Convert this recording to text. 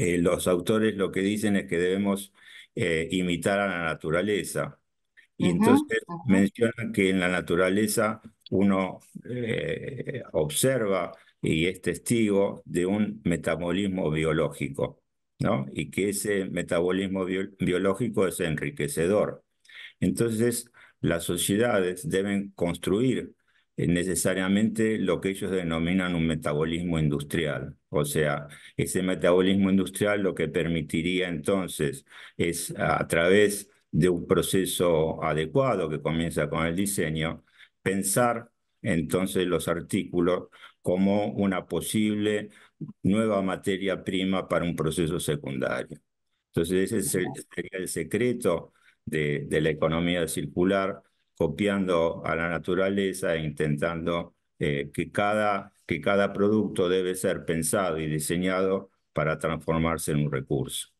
Eh, los autores lo que dicen es que debemos eh, imitar a la naturaleza. Y entonces mencionan que en la naturaleza uno eh, observa y es testigo de un metabolismo biológico, ¿no? Y que ese metabolismo biológico es enriquecedor. Entonces, las sociedades deben construir necesariamente lo que ellos denominan un metabolismo industrial. O sea, ese metabolismo industrial lo que permitiría entonces es a través de un proceso adecuado que comienza con el diseño, pensar entonces los artículos como una posible nueva materia prima para un proceso secundario. Entonces ese sería el secreto de, de la economía circular, copiando a la naturaleza e intentando eh, que, que cada producto debe ser pensado y diseñado para transformarse en un recurso.